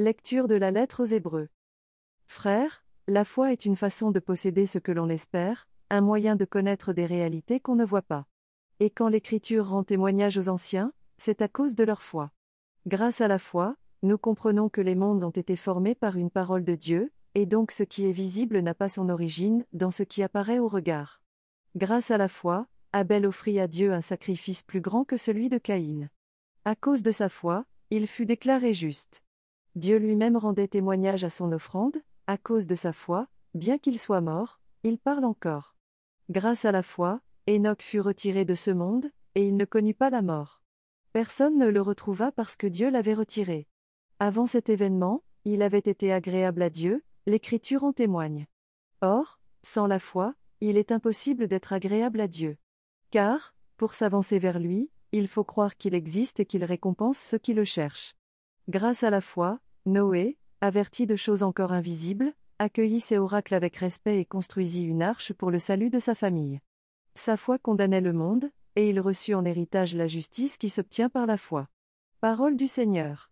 Lecture de la lettre aux Hébreux. Frères, la foi est une façon de posséder ce que l'on espère, un moyen de connaître des réalités qu'on ne voit pas. Et quand l'Écriture rend témoignage aux anciens, c'est à cause de leur foi. Grâce à la foi, nous comprenons que les mondes ont été formés par une parole de Dieu, et donc ce qui est visible n'a pas son origine dans ce qui apparaît au regard. Grâce à la foi, Abel offrit à Dieu un sacrifice plus grand que celui de Caïn. À cause de sa foi, il fut déclaré juste. Dieu lui-même rendait témoignage à son offrande, à cause de sa foi, bien qu'il soit mort, il parle encore. Grâce à la foi, Enoch fut retiré de ce monde, et il ne connut pas la mort. Personne ne le retrouva parce que Dieu l'avait retiré. Avant cet événement, il avait été agréable à Dieu, l'Écriture en témoigne. Or, sans la foi, il est impossible d'être agréable à Dieu. Car, pour s'avancer vers lui, il faut croire qu'il existe et qu'il récompense ceux qui le cherchent. Grâce à la foi, Noé, averti de choses encore invisibles, accueillit ses oracles avec respect et construisit une arche pour le salut de sa famille. Sa foi condamnait le monde, et il reçut en héritage la justice qui s'obtient par la foi. Parole du Seigneur.